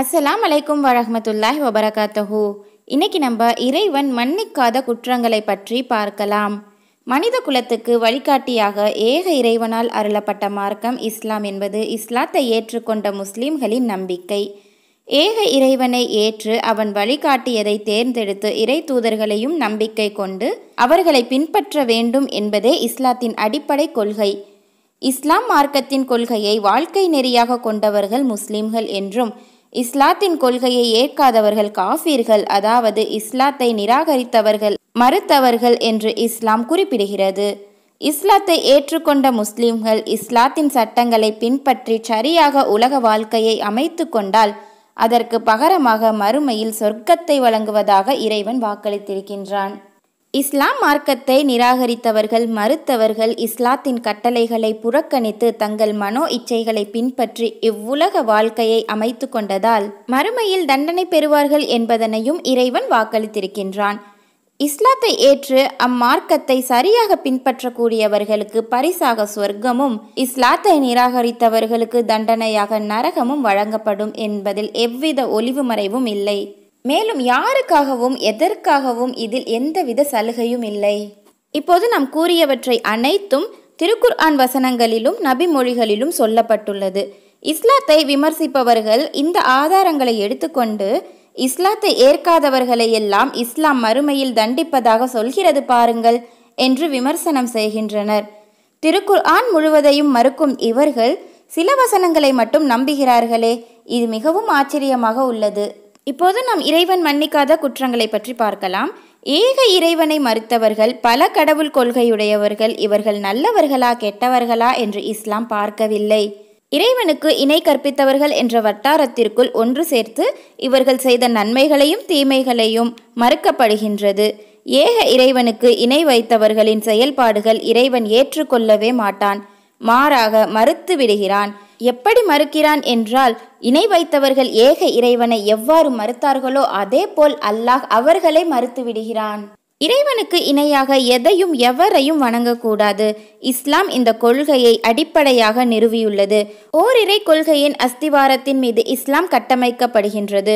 அஸ்லாம் அலைக்கும் வரமத்துல்லாஹ் வபரகாத்தஹு இன்னைக்கு நம்ம இறைவன் மன்னிக்காத குற்றங்களை பற்றி பார்க்கலாம் மனித குலத்துக்கு வழிகாட்டியாக ஏக இறைவனால் அருளப்பட்ட மார்க்கம் இஸ்லாம் என்பது இஸ்லாத்தை ஏற்றுக்கொண்ட முஸ்லிம்களின் நம்பிக்கை ஏக இறைவனை ஏற்று அவன் வழிகாட்டியதை தேர்ந்தெடுத்து இறை தூதர்களையும் நம்பிக்கை கொண்டு அவர்களை பின்பற்ற வேண்டும் என்பதே இஸ்லாத்தின் அடிப்படை கொள்கை இஸ்லாம் மார்க்கத்தின் கொள்கையை வாழ்க்கை நெறியாக கொண்டவர்கள் முஸ்லிம்கள் என்றும் இஸ்லாத்தின் கொள்கையை ஏற்காதவர்கள் காஃபீர்கள் அதாவது இஸ்லாத்தை நிராகரித்தவர்கள் மறுத்தவர்கள் என்று இஸ்லாம் குறிப்பிடுகிறது இஸ்லாத்தை ஏற்றுக்கொண்ட முஸ்லிம்கள் இஸ்லாத்தின் சட்டங்களை பின்பற்றி சரியாக உலக வாழ்க்கையை அமைத்து கொண்டால் அதற்கு பகரமாக மறுமையில் சொர்க்கத்தை வழங்குவதாக இறைவன் வாக்களித்திருக்கின்றான் இஸ்லாம் மார்க்கத்தை நிராகரித்தவர்கள் மறுத்தவர்கள் இஸ்லாத்தின் கட்டளைகளை புறக்கணித்து தங்கள் மனோ இச்சைகளை பின்பற்றி இவ்வுலக வாழ்க்கையை அமைத்து கொண்டதால் மறுமையில் தண்டனை பெறுவார்கள் என்பதனையும் இறைவன் வாக்களித்திருக்கின்றான் இஸ்லாத்தை ஏற்று அம்மார்க்கத்தை சரியாக பின்பற்றக்கூடியவர்களுக்கு பரிசாக சொர்க்கமும் இஸ்லாத்தை நிராகரித்தவர்களுக்கு தண்டனையாக நரகமும் வழங்கப்படும் என்பதில் எவ்வித ஒளிவு மறைவும் இல்லை மேலும் யாருக்காகவும் எதற்காகவும் இதில் எந்தவித சலுகையும் இல்லை இப்போது நாம் கூறியவற்றை அனைத்தும் திருக்குர் ஆன் வசனங்களிலும் நபிமொழிகளிலும் சொல்லப்பட்டுள்ளது இஸ்லாத்தை விமர்சிப்பவர்கள் இந்த ஆதாரங்களை எடுத்துக்கொண்டு இஸ்லாத்தை ஏற்காதவர்களை எல்லாம் இஸ்லாம் மறுமையில் தண்டிப்பதாக சொல்கிறது பாருங்கள் என்று விமர்சனம் செய்கின்றனர் திருக்குர் ஆண் முழுவதையும் மறுக்கும் இவர்கள் சில வசனங்களை மட்டும் நம்புகிறார்களே இது மிகவும் ஆச்சரியமாக உள்ளது இப்போது நாம் இறைவன் மன்னிக்காத குற்றங்களை பற்றி பார்க்கலாம் ஏக இறைவனை மறுத்தவர்கள் பல கடவுள் கொள்கையுடையவர்கள் இவர்கள் நல்லவர்களா கெட்டவர்களா என்று இஸ்லாம் பார்க்கவில்லை இறைவனுக்கு இணை கற்பித்தவர்கள் என்ற வட்டாரத்திற்குள் ஒன்று சேர்த்து இவர்கள் செய்த நன்மைகளையும் தீமைகளையும் மறுக்கப்படுகின்றது ஏக இறைவனுக்கு இணை வைத்தவர்களின் செயல்பாடுகள் இறைவன் ஏற்றுக்கொள்ளவே மாட்டான் மாறாக மறுத்து விடுகிறான் எப்படி மறுக்கிறான் என்றால் இணை வைத்தவர்கள் ஏக இறைவனை எவ்வாறு மறுத்தார்களோ அதேபோல் அல்லாஹ் அவர்களை மறுத்து விடுகிறான் இறைவனுக்கு இணையாக எதையும் எவரையும் வணங்கக்கூடாது இஸ்லாம் இந்த கொள்கையை அடிப்படையாக நிறுவியுள்ளது ஓரிரை கொள்கையின் அஸ்திவாரத்தின் மீது இஸ்லாம் கட்டமைக்கப்படுகின்றது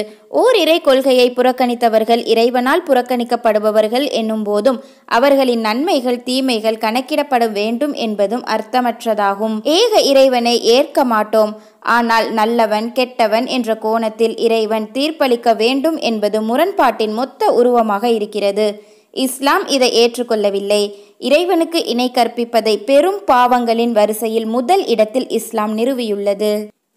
இறை கொள்கையை புறக்கணித்தவர்கள் இறைவனால் புறக்கணிக்கப்படுபவர்கள் என்னும் போதும் அவர்களின் நன்மைகள் தீமைகள் கணக்கிடப்பட வேண்டும் என்பதும் அர்த்தமற்றதாகும் ஏக இறைவனை ஏற்க மாட்டோம் ஆனால் நல்லவன் கெட்டவன் என்ற கோணத்தில் இறைவன் தீர்ப்பளிக்க வேண்டும் என்பது முரண்பாட்டின் மொத்த உருவமாக இருக்கிறது இஸ்லாம் இதை ஏற்றுக்கொள்ளவில்லை இறைவனுக்கு இணை கற்பிப்பதை பெரும் பாவங்களின் வரிசையில் முதல் இடத்தில் இஸ்லாம் நிறுவியுள்ளது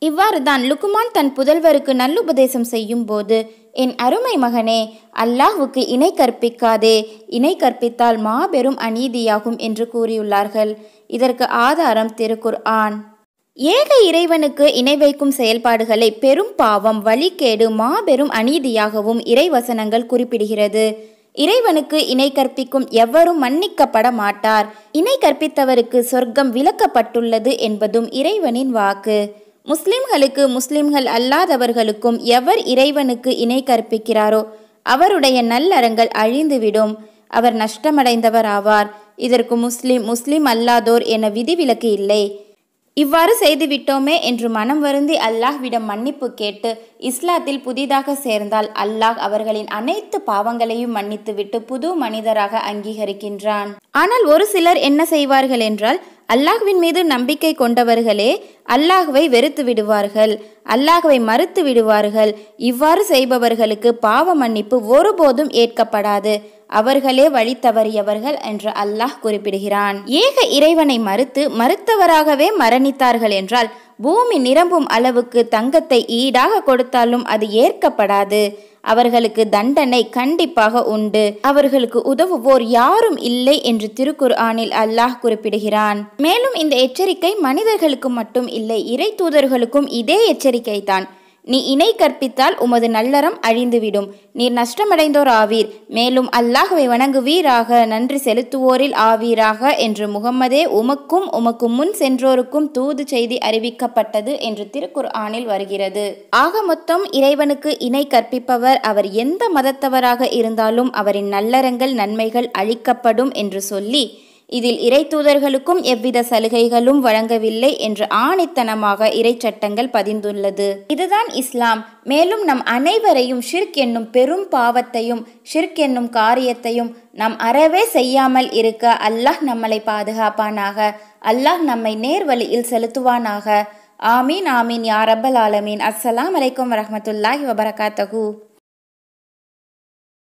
இவ்வாறு தான் லுக்குமான் தன் புதல்வருக்கு நல்லுபதேசம் செய்யும் போது என் அருமை மகனே அல்லாஹுக்கு இணை கற்பிக்காதே இணை கற்பித்தால் மாபெரும் அநீதியாகும் என்று கூறியுள்ளார்கள் இதற்கு ஆதாரம் திருக்குர் ஆன் ஏக இறைவனுக்கு இணை வைக்கும் செயல்பாடுகளை பெரும் பாவம் வழிகேடு மாபெரும் அநீதியாகவும் இறைவசனங்கள் குறிப்பிடுகிறது இறைவனுக்கு இணை கற்பிக்கும் எவரும் மன்னிக்கப்பட மாட்டார் இணை கற்பித்தவருக்கு சொர்க்கம் விளக்கப்பட்டுள்ளது என்பதும் இறைவனின் வாக்கு முஸ்லிம்களுக்கு முஸ்லிம்கள் அல்லாதவர்களுக்கும் எவர் இறைவனுக்கு இணை கற்பிக்கிறாரோ அவருடைய நல்லறங்கள் அழிந்துவிடும் அவர் நஷ்டமடைந்தவர் ஆவார் இதற்கு முஸ்லிம் முஸ்லிம் அல்லாதோர் என விதிவிலக்கு இல்லை இவ்வாறு செய்துவிட்டோமே என்று மனம் வருந்தி அல்லாஹ்விடம் மன்னிப்பு கேட்டு இஸ்லாத்தில் புதிதாக சேர்ந்தால் அல்லாஹ் அவர்களின் அனைத்து பாவங்களையும் மன்னித்துவிட்டு புது மனிதராக அங்கீகரிக்கின்றான் ஆனால் ஒரு சிலர் என்ன செய்வார்கள் என்றால் அல்லாஹ்வின் மீது நம்பிக்கை கொண்டவர்களே அல்லாஹுவை வெறுத்து விடுவார்கள் அல்லாஹுவை மறுத்து விடுவார்கள் இவ்வாறு செய்பவர்களுக்கு பாவ மன்னிப்பு ஒருபோதும் ஏற்கப்படாது அவர்களே வழி தவறியவர்கள் என்று அல்லாஹ் குறிப்பிடுகிறான் ஏக இறைவனை மறுத்து மறுத்தவராகவே மரணித்தார்கள் என்றால் பூமி நிரம்பும் அளவுக்கு தங்கத்தை ஈடாக கொடுத்தாலும் அது ஏற்கப்படாது அவர்களுக்கு தண்டனை கண்டிப்பாக உண்டு அவர்களுக்கு உதவுவோர் யாரும் இல்லை என்று திருக்குர் ஆனில் அல்லாஹ் குறிப்பிடுகிறான் மேலும் இந்த எச்சரிக்கை மனிதர்களுக்கு மட்டும் இல்லை இறை தூதர்களுக்கும் இதே எச்சரிக்கை தான் நீ இணை கற்பித்தால் உமது நல்லறம் அழிந்துவிடும் நீர் நஷ்டமடைந்தோர் ஆவீர் மேலும் அல்லாஹுவை வணங்குவீராக நன்றி செலுத்துவோரில் ஆவீராக என்று முகம்மதே உமக்கும் உமக்கு முன் சென்றோருக்கும் தூது செய்தி அறிவிக்கப்பட்டது என்று திருக்குர் ஆனில் வருகிறது ஆக மொத்தம் இறைவனுக்கு இணை கற்பிப்பவர் அவர் எந்த மதத்தவராக இருந்தாலும் அவரின் நல்லறங்கள் நன்மைகள் அளிக்கப்படும் என்று சொல்லி இதில் தூதர்களுக்கும் எவ்வித சலுகைகளும் வழங்கவில்லை என்று ஆணைத்தனமாக இறை சட்டங்கள் பதிந்துள்ளது இதுதான் இஸ்லாம் மேலும் நம் அனைவரையும் ஷிர்க் என்னும் பெரும் பாவத்தையும் ஷிர்க் என்னும் காரியத்தையும் நம் அறவே செய்யாமல் இருக்க அல்லாஹ் நம்மளை பாதுகாப்பானாக அல்லாஹ் நம்மை நேர் வழியில் செலுத்துவானாக ஆமீன் ஆமீன் யாரப்பல் ஆலமீன் அஸ்ஸலாம் வலைக்கம் வரமத்துல்லாஹி வபரகாத்தகு